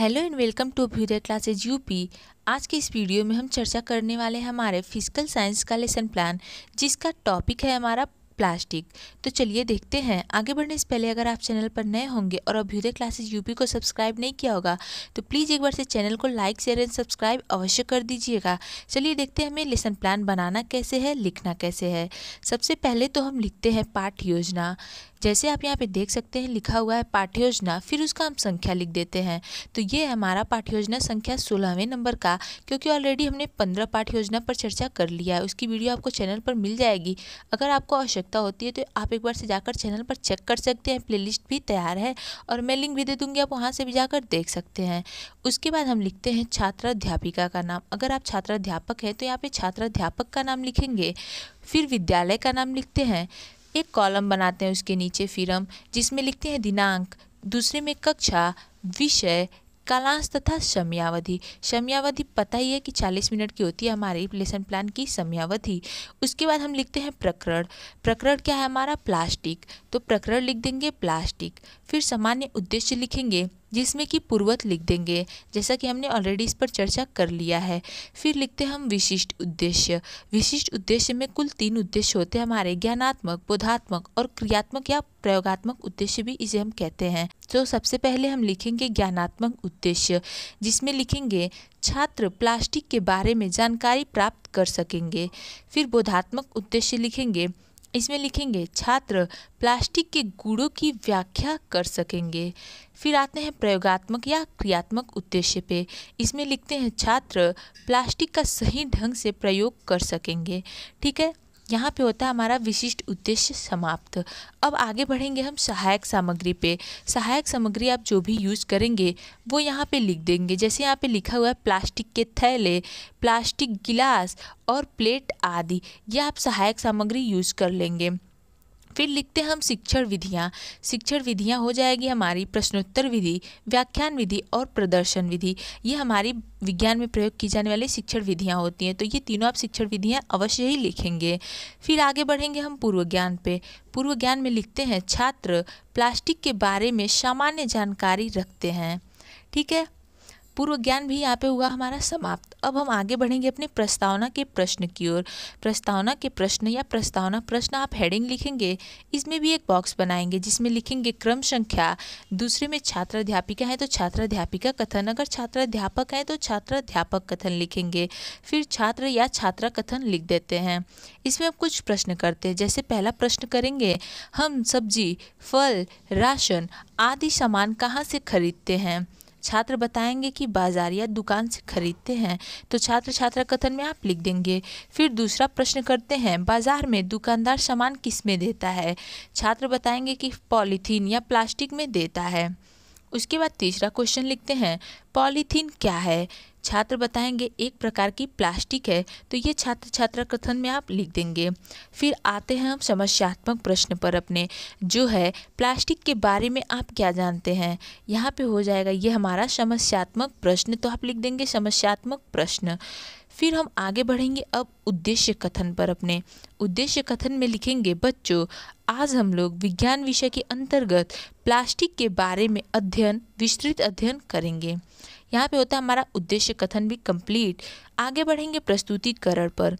Hello and welcome to Abhyudaya classes UP आज के इस वीडियो में हम चर्चा करने वाले हैं हमारे फिजिकल साइंस का लेसन प्लान जिसका टॉपिक है हमारा प्लास्टिक तो चलिए देखते हैं आगे बढ़ने से पहले अगर आप चैनल पर नए होंगे और अभ्युदय क्लासेस यूपी को सब्सक्राइब नहीं किया होगा तो प्लीज़ एक बार से चैनल को लाइक शेयर एंड सब्सक्राइब अवश्य कर दीजिएगा चलिए देखते हैं हमें लेसन प्लान बनाना कैसे है लिखना कैसे है सबसे पहले तो हम लिखते हैं पाठ योजना जैसे आप यहाँ पे देख सकते हैं लिखा हुआ है पाठ्य योजना फिर उसका हम संख्या लिख देते हैं तो ये हमारा पाठ्य योजना संख्या सोलहवें नंबर का क्योंकि ऑलरेडी हमने पंद्रह पाठ्य योजना पर चर्चा कर लिया है उसकी वीडियो आपको चैनल पर मिल जाएगी अगर आपको आवश्यकता होती है तो आप एक बार से जाकर चैनल पर चेक कर सकते हैं प्ले भी तैयार है और मैं लिंक भी दे दूँगी आप वहाँ से भी जाकर देख सकते हैं उसके बाद हम लिखते हैं छात्राध्यापिका का नाम अगर आप छात्राध्यापक हैं तो यहाँ पर छात्राध्यापक का नाम लिखेंगे फिर विद्यालय का नाम लिखते हैं एक कॉलम बनाते हैं उसके नीचे फिर हम जिसमें लिखते हैं दिनांक दूसरे में कक्षा विषय कलांश तथा समयावधि समयावधि पता ही है कि 40 मिनट की होती है हमारे लेसन प्लान की समयावधि उसके बाद हम लिखते हैं प्रकरण प्रकरण क्या है हमारा प्लास्टिक तो प्रकरण लिख देंगे प्लास्टिक फिर सामान्य उद्देश्य लिखेंगे जिसमें कि पूर्वत लिख देंगे जैसा कि हमने ऑलरेडी इस पर चर्चा कर लिया है फिर लिखते हम विशिष्ट उद्देश्य विशिष्ट उद्देश्य में कुल तीन उद्देश्य होते हैं हमारे ज्ञानात्मक बोधात्मक और क्रियात्मक या प्रयोगात्मक उद्देश्य भी इसे हम कहते हैं तो सबसे पहले हम लिखेंगे ज्ञानात्मक उद्देश्य जिसमें लिखेंगे छात्र प्लास्टिक के बारे में जानकारी प्राप्त कर सकेंगे फिर बोधात्मक उद्देश्य लिखेंगे इसमें लिखेंगे छात्र प्लास्टिक के गुणों की व्याख्या कर सकेंगे फिर आते हैं प्रयोगात्मक या क्रियात्मक उद्देश्य पे इसमें लिखते हैं छात्र प्लास्टिक का सही ढंग से प्रयोग कर सकेंगे ठीक है यहाँ पे होता है हमारा विशिष्ट उद्देश्य समाप्त अब आगे बढ़ेंगे हम सहायक सामग्री पे सहायक सामग्री आप जो भी यूज़ करेंगे वो यहाँ पे लिख देंगे जैसे यहाँ पे लिखा हुआ है प्लास्टिक के थैले प्लास्टिक गिलास और प्लेट आदि यह आप सहायक सामग्री यूज़ कर लेंगे फिर लिखते हैं हम शिक्षण विधियाँ शिक्षण विधियाँ हो जाएगी हमारी प्रश्नोत्तर विधि व्याख्यान विधि और प्रदर्शन विधि ये हमारी विज्ञान में प्रयोग की जाने वाली शिक्षण विधियाँ होती हैं तो ये तीनों आप शिक्षण विधियाँ अवश्य ही लिखेंगे फिर आगे बढ़ेंगे हम पूर्व ज्ञान पे पूर्व ज्ञान में लिखते हैं छात्र प्लास्टिक के बारे में सामान्य जानकारी रखते हैं ठीक है पूर्व ज्ञान भी यहाँ पे हुआ हमारा समाप्त अब हम आगे बढ़ेंगे अपने प्रस्तावना के प्रश्न की ओर प्रस्तावना के प्रश्न या प्रस्तावना प्रश्न आप हेडिंग लिखेंगे इसमें भी एक बॉक्स बनाएंगे जिसमें लिखेंगे क्रम संख्या दूसरे में छात्र अध्यापिका है तो छात्र अध्यापिका कथन अगर छात्र अध्यापक है तो छात्र अध्यापक कथन लिखेंगे फिर छात्र या छात्रा कथन लिख देते हैं इसमें हम कुछ प्रश्न करते हैं जैसे पहला प्रश्न करेंगे हम सब्जी फल राशन आदि सामान कहाँ से खरीदते हैं छात्र बताएंगे कि बाजार या दुकान से खरीदते हैं तो छात्र छात्रा कथन में आप लिख देंगे फिर दूसरा प्रश्न करते हैं बाजार में दुकानदार सामान किस में देता है छात्र बताएंगे कि पॉलीथीन या प्लास्टिक में देता है उसके बाद तीसरा क्वेश्चन लिखते हैं पॉलीथीन क्या है छात्र बताएंगे एक प्रकार की प्लास्टिक है तो ये छात्र छात्रा कथन में आप लिख देंगे फिर आते हैं हम समस्यात्मक प्रश्न पर अपने जो है प्लास्टिक के बारे में आप क्या जानते हैं यहाँ पे हो जाएगा ये हमारा समस्यात्मक प्रश्न तो आप लिख देंगे समस्यात्मक प्रश्न फिर हम आगे बढ़ेंगे अब उद्देश्य कथन पर अपने उद्देश्य कथन में लिखेंगे बच्चों आज हम लोग विज्ञान विषय के अंतर्गत प्लास्टिक के बारे में अध्ययन विस्तृत अध्ययन करेंगे यहाँ पे होता है हमारा उद्देश्य कथन भी कंप्लीट आगे बढ़ेंगे प्रस्तुतिकरण पर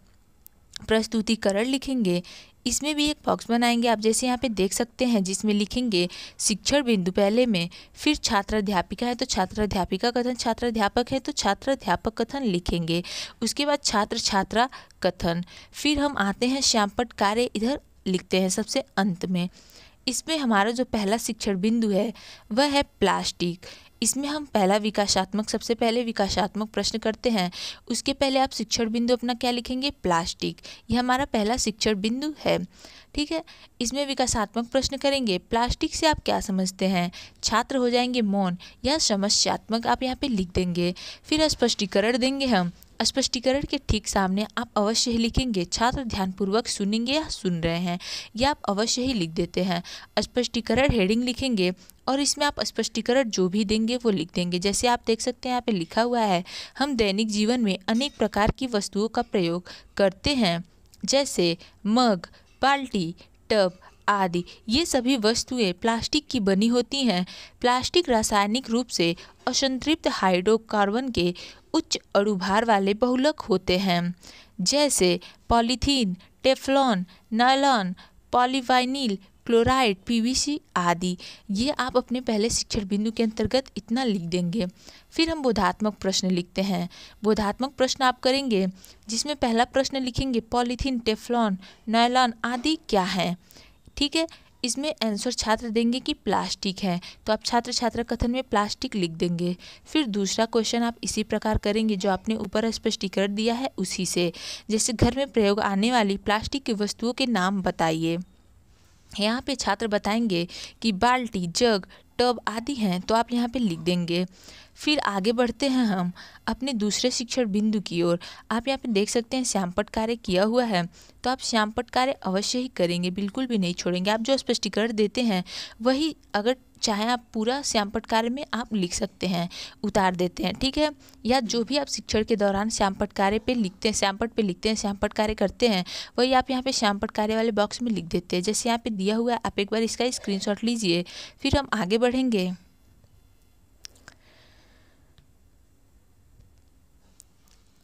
प्रस्तुतिकरण लिखेंगे इसमें भी एक बॉक्स बनाएंगे आप जैसे यहाँ पे देख सकते हैं जिसमें लिखेंगे शिक्षण बिंदु पहले में फिर छात्र अध्यापिका है तो छात्र अध्यापिका कथन छात्र अध्यापक है तो छात्र अध्यापक कथन लिखेंगे उसके बाद छात्र छात्रा कथन फिर हम आते हैं श्यामपट कार्य इधर लिखते हैं सबसे अंत में इसमें हमारा जो पहला शिक्षण बिंदु है वह है प्लास्टिक इसमें हम पहला विकासात्मक सबसे पहले विकासात्मक प्रश्न करते हैं उसके पहले आप शिक्षण बिंदु अपना क्या लिखेंगे प्लास्टिक यह हमारा पहला शिक्षण बिंदु है ठीक है इसमें विकासात्मक प्रश्न करेंगे प्लास्टिक से आप क्या समझते हैं छात्र हो जाएंगे मौन या समस्यात्मक आप यहाँ पे लिख देंगे फिर स्पष्टीकरण देंगे हम स्पष्टीकरण के ठीक सामने आप अवश्य ही लिखेंगे छात्र ध्यानपूर्वक सुनेंगे या सुन रहे हैं या आप अवश्य ही लिख देते हैं स्पष्टीकरण हेडिंग लिखेंगे और इसमें आप स्पष्टीकरण जो भी देंगे वो लिख देंगे जैसे आप देख सकते हैं यहाँ पे लिखा हुआ है हम दैनिक जीवन में अनेक प्रकार की वस्तुओं का प्रयोग करते हैं जैसे मग बाल्टी टब आदि ये सभी वस्तुएं प्लास्टिक की बनी होती हैं प्लास्टिक रासायनिक रूप से असंतृप्त हाइड्रोकार्बन के उच्च अड़ुभार वाले बहुलक होते हैं जैसे polythene Teflon nylon polyvinyl chloride PVC आदि ये आप अपने पहले शिक्षण बिंदु के अंतर्गत इतना लिख देंगे फिर हम बोधात्मक प्रश्न लिखते हैं बोधात्मक प्रश्न आप करेंगे जिसमें पहला प्रश्न लिखेंगे पॉलीथीन टेफ्लॉन नायलॉन आदि क्या है ठीक है इसमें आंसर छात्र देंगे कि प्लास्टिक है तो आप छात्र छात्रा कथन में प्लास्टिक लिख देंगे फिर दूसरा क्वेश्चन आप इसी प्रकार करेंगे जो आपने ऊपर स्पष्टीकरण दिया है उसी से जैसे घर में प्रयोग आने वाली प्लास्टिक की वस्तुओं के नाम बताइए यहाँ पे छात्र बताएंगे कि बाल्टी जग टब आदि हैं तो आप यहाँ पे लिख देंगे फिर आगे बढ़ते हैं हम अपने दूसरे शिक्षण बिंदु की ओर आप यहाँ पे देख सकते हैं श्यामपट कार्य किया हुआ है तो आप श्यामपट कार्य अवश्य ही करेंगे बिल्कुल भी नहीं छोड़ेंगे आप जो स्पष्टीकरण देते हैं वही अगर चाहे आप पूरा श्यामपट कार्य में आप लिख सकते हैं उतार देते हैं ठीक है या जो भी आप शिक्षण के दौरान श्यामपट कार्य पे लिखते हैं श्यामपट पे लिखते हैं श्यामपट कार्य करते हैं वही आप यहाँ पे श्यामपट कार्य वाले बॉक्स में लिख देते हैं जैसे यहाँ पे दिया हुआ है आप एक बार इसका स्क्रीन लीजिए फिर हम आगे बढ़ेंगे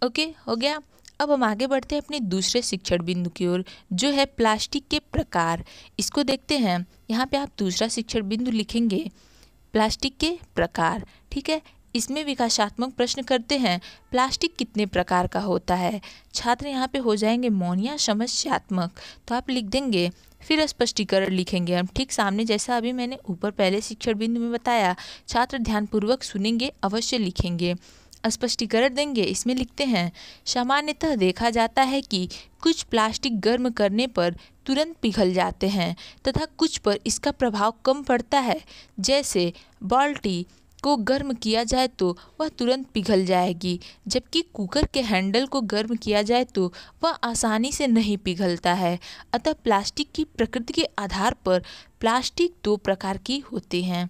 ओके हो गया अब हम आगे बढ़ते हैं अपने दूसरे शिक्षण बिंदु की ओर जो है प्लास्टिक के प्रकार इसको देखते हैं यहाँ पे आप दूसरा शिक्षण बिंदु लिखेंगे प्लास्टिक के प्रकार ठीक है इसमें विकासात्मक प्रश्न करते हैं प्लास्टिक कितने प्रकार का होता है छात्र यहाँ पे हो जाएंगे मौन या समस्यात्मक तो आप लिख देंगे फिर स्पष्टीकरण लिखेंगे हम ठीक सामने जैसा अभी मैंने ऊपर पहले शिक्षण बिंदु में बताया छात्र ध्यानपूर्वक सुनेंगे अवश्य लिखेंगे स्पष्टीकरण देंगे इसमें लिखते हैं सामान्यतः देखा जाता है कि कुछ प्लास्टिक गर्म करने पर तुरंत पिघल जाते हैं तथा कुछ पर इसका प्रभाव कम पड़ता है जैसे बाल्टी को गर्म किया जाए तो वह तुरंत पिघल जाएगी जबकि कुकर के हैंडल को गर्म किया जाए तो वह आसानी से नहीं पिघलता है अतः प्लास्टिक की प्रकृति के आधार पर प्लास्टिक दो प्रकार की होती हैं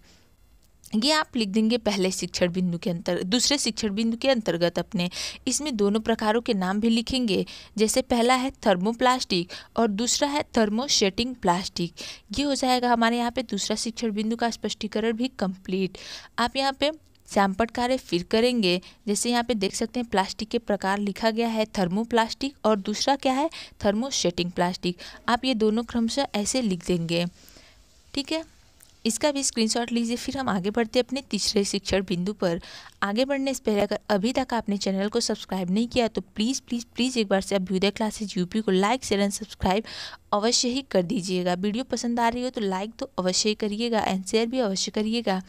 ये आप लिख देंगे पहले शिक्षण बिंदु के अंतर दूसरे शिक्षण बिंदु के अंतर्गत अपने इसमें दोनों प्रकारों के नाम भी लिखेंगे जैसे पहला है थर्मोप्लास्टिक और दूसरा है थर्मोशेटिंग प्लास्टिक ये हो जाएगा हमारे यहाँ पे दूसरा शिक्षण बिंदु का स्पष्टीकरण भी कंप्लीट आप यहाँ पे सैम्पट कार्य फिर करेंगे जैसे यहाँ पे देख सकते हैं प्लास्टिक के प्रकार लिखा गया है थर्मोप्लास्टिक और दूसरा क्या है थर्मोशेटिंग प्लास्टिक आप ये दोनों क्रमशः ऐसे लिख देंगे ठीक है इसका भी स्क्रीनशॉट लीजिए फिर हम आगे बढ़ते अपने तीसरे शिक्षण बिंदु पर आगे बढ़ने से पहले अगर अभी तक आपने चैनल को सब्सक्राइब नहीं किया तो प्लीज़ प्लीज़ प्लीज़ एक बार से अभ्युदय क्लासेज यूपी को लाइक शेयर एंड सब्सक्राइब अवश्य ही कर दीजिएगा वीडियो पसंद आ रही हो तो लाइक तो अवश्य ही करिएगा एंड शेयर भी अवश्य करिएगा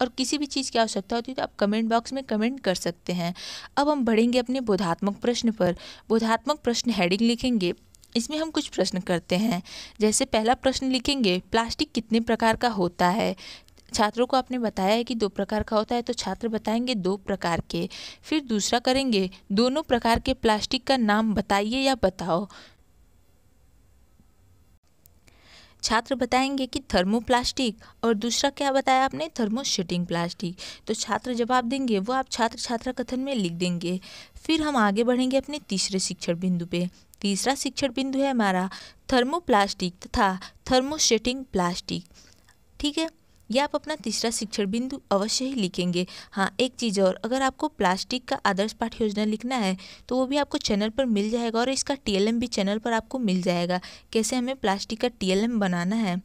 और किसी भी चीज़ की आवश्यकता होती है तो आप कमेंट बॉक्स में कमेंट कर सकते हैं अब हम बढ़ेंगे अपने बोधात्मक प्रश्न पर बोधात्मक प्रश्न हेडिंग लिखेंगे इसमें हम कुछ प्रश्न करते हैं जैसे पहला प्रश्न लिखेंगे प्लास्टिक कितने प्रकार का होता है छात्रों को आपने बताया है कि दो प्रकार का होता है तो छात्र बताएंगे दो प्रकार के फिर दूसरा करेंगे दोनों प्रकार के प्लास्टिक का नाम बताइए या बताओ छात्र बताएंगे कि थर्मोप्लास्टिक और दूसरा क्या बताया आपने थर्मोशीटिंग प्लास्टिक तो छात्र जवाब देंगे वो आप छात्र छात्रा कथन में लिख देंगे फिर हम आगे बढ़ेंगे अपने तीसरे शिक्षण बिंदु पे तीसरा शिक्षण बिंदु है हमारा थर्मोप्लास्टिक तथा थर्मोसेटिंग प्लास्टिक ठीक है यह आप अपना तीसरा शिक्षण बिंदु अवश्य ही लिखेंगे हाँ एक चीज़ और अगर आपको प्लास्टिक का आदर्श पाठ योजना लिखना है तो वो भी आपको चैनल पर मिल जाएगा और इसका टीएलएम भी चैनल पर आपको मिल जाएगा कैसे हमें प्लास्टिक का टीएलएम बनाना है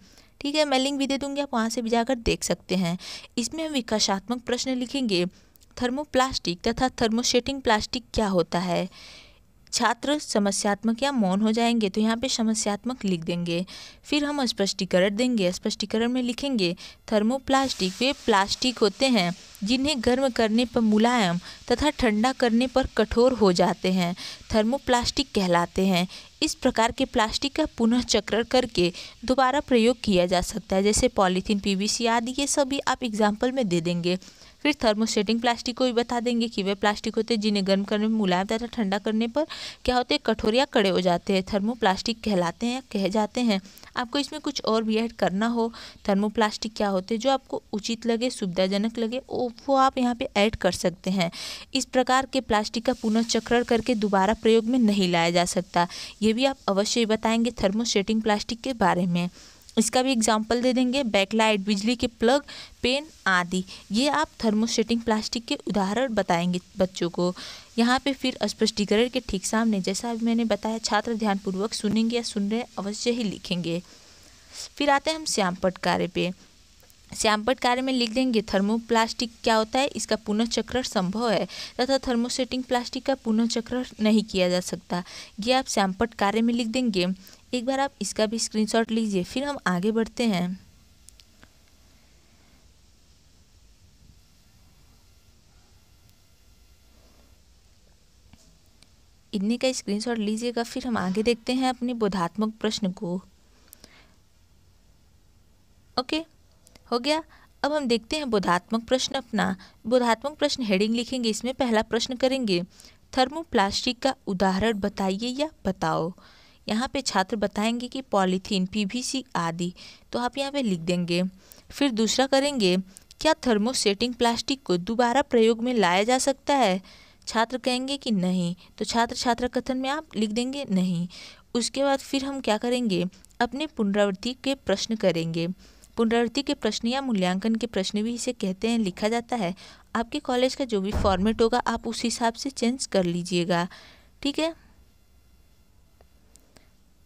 ठीक है मैं लिंक भी दे दूँगी आप वहाँ से भी जाकर देख सकते हैं इसमें हम विकासात्मक प्रश्न लिखेंगे थर्मोप्लास्टिक तथा थर्मोसेटिंग प्लास्टिक क्या होता है छात्र समस्यात्मक या मौन हो जाएंगे तो यहाँ पे समस्यात्मक लिख देंगे फिर हम स्पष्टीकरण देंगे स्पष्टीकरण में लिखेंगे थर्मोप्लास्टिक वे प्लास्टिक होते हैं जिन्हें गर्म करने पर मुलायम तथा ठंडा करने पर कठोर हो जाते हैं थर्मोप्लास्टिक कहलाते हैं इस प्रकार के प्लास्टिक का पुनः चक्रण करके दोबारा प्रयोग किया जा सकता है जैसे पॉलीथीन पीवीसी आदि ये सभी आप एग्जाम्पल में दे देंगे फिर थर्मोसेटिंग प्लास्टिक को भी बता देंगे कि वे प्लास्टिक होते हैं जिन्हें गर्म करने में मुलायम तथा ठंडा करने पर क्या होते हैं कठोर या कड़े हो जाते हैं थर्मोप्लास्टिक कहलाते हैं कह जाते हैं आपको इसमें कुछ और भी ऐड करना हो थर्मोप्लास्टिक क्या होते हैं जो आपको उचित लगे सुविधाजनक लगे वो आप यहाँ पर ऐड कर सकते हैं इस प्रकार के प्लास्टिक का पुनः करके दोबारा प्रयोग में नहीं लाया जा सकता ये ये भी आप अवश्य बताएंगे थर्मोसेटिंग प्लास्टिक के बारे में इसका भी एग्जाम्पल दे देंगे बैकलाइट बिजली के प्लग पेन आदि ये आप थर्मोसेटिंग प्लास्टिक के उदाहरण बताएंगे बच्चों को यहाँ पे फिर स्पष्टीकरण के ठीक सामने जैसा अभी मैंने बताया छात्र ध्यानपूर्वक सुनेंगे या सुन रहे अवश्य ही लिखेंगे फिर आते हैं हम श्यामपट कार्य पे श्यामपट कार्य में लिख देंगे थर्मोप्लास्टिक क्या होता है इसका पुनःचक्रण संभव है तथा थर्मोसेटिंग प्लास्टिक का पुनःचक्रण नहीं किया जा सकता ये आप श्यामपट कार्य में लिख देंगे एक बार आप इसका भी स्क्रीनशॉट लीजिए फिर हम आगे बढ़ते हैं इतने का स्क्रीनशॉट लीजिएगा फिर हम आगे देखते हैं अपने बोधात्मक प्रश्न को ओके okay. हो गया अब हम देखते हैं बोधात्मक प्रश्न अपना बोधात्मक प्रश्न हेडिंग लिखेंगे इसमें पहला प्रश्न करेंगे थर्मोप्लास्टिक का उदाहरण बताइए या बताओ यहाँ पे छात्र बताएंगे कि पॉलीथीन पीवीसी आदि तो आप यहाँ पे लिख देंगे फिर दूसरा करेंगे क्या थर्मोसेटिंग प्लास्टिक को दोबारा प्रयोग में लाया जा सकता है छात्र कहेंगे कि नहीं तो छात्र छात्रा कथन में आप लिख देंगे नहीं उसके बाद फिर हम क्या करेंगे अपने पुनरावृत्ति के प्रश्न करेंगे पुनरावृत्ति के प्रश्न या मूल्यांकन के प्रश्न भी इसे कहते हैं लिखा जाता है आपके कॉलेज का जो भी फॉर्मेट होगा आप उस हिसाब से चेंज कर लीजिएगा ठीक है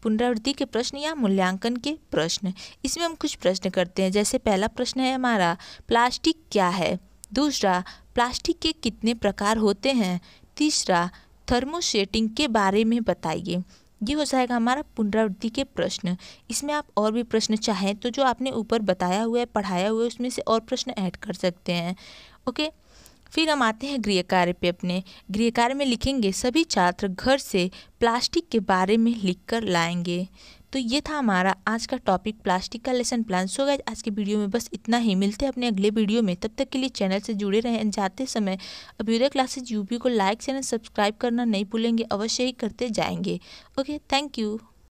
पुनरावृत्ति के प्रश्न या मूल्यांकन के प्रश्न इसमें हम कुछ प्रश्न करते हैं जैसे पहला प्रश्न है हमारा प्लास्टिक क्या है दूसरा प्लास्टिक के कितने प्रकार होते हैं तीसरा थर्मोसेटिंग के बारे में बताइए ये हो जाएगा हमारा पुनरावृत्ति के प्रश्न इसमें आप और भी प्रश्न चाहें तो जो आपने ऊपर बताया हुआ है पढ़ाया हुआ है उसमें से और प्रश्न ऐड कर सकते हैं ओके फिर हम आते हैं गृह कार्य पे अपने गृह कार्य में लिखेंगे सभी छात्र घर से प्लास्टिक के बारे में लिख कर लाएंगे तो ये था हमारा आज का टॉपिक प्लास्टिक का लेसन प्लान सो गए आज के वीडियो में बस इतना ही मिलते हैं अपने अगले वीडियो में तब तक के लिए चैनल से जुड़े रहें जाते समय अभ्युदय क्लासेज यूपी को लाइक चैनल सब्सक्राइब करना नहीं भूलेंगे अवश्य ही करते जाएंगे ओके थैंक यू